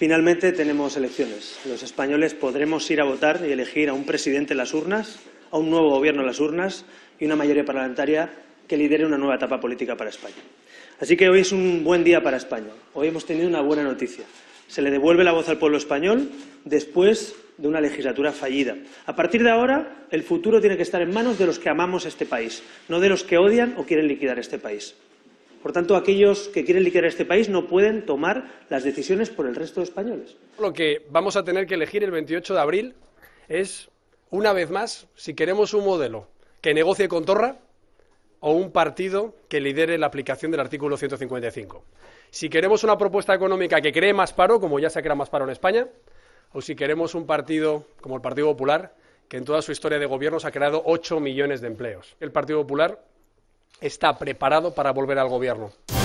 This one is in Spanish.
Finalmente tenemos elecciones. Los españoles podremos ir a votar y elegir a un presidente en las urnas, a un nuevo gobierno en las urnas y una mayoría parlamentaria que lidere una nueva etapa política para España. Así que hoy es un buen día para España. Hoy hemos tenido una buena noticia. Se le devuelve la voz al pueblo español después de una legislatura fallida. A partir de ahora, el futuro tiene que estar en manos de los que amamos este país, no de los que odian o quieren liquidar este país. Por tanto, aquellos que quieren liquidar este país no pueden tomar las decisiones por el resto de españoles. Lo que vamos a tener que elegir el 28 de abril es, una vez más, si queremos un modelo que negocie con Torra o un partido que lidere la aplicación del artículo 155. Si queremos una propuesta económica que cree más paro, como ya se ha creado más paro en España, o si queremos un partido como el Partido Popular, que en toda su historia de gobiernos ha creado 8 millones de empleos. El Partido Popular está preparado para volver al gobierno.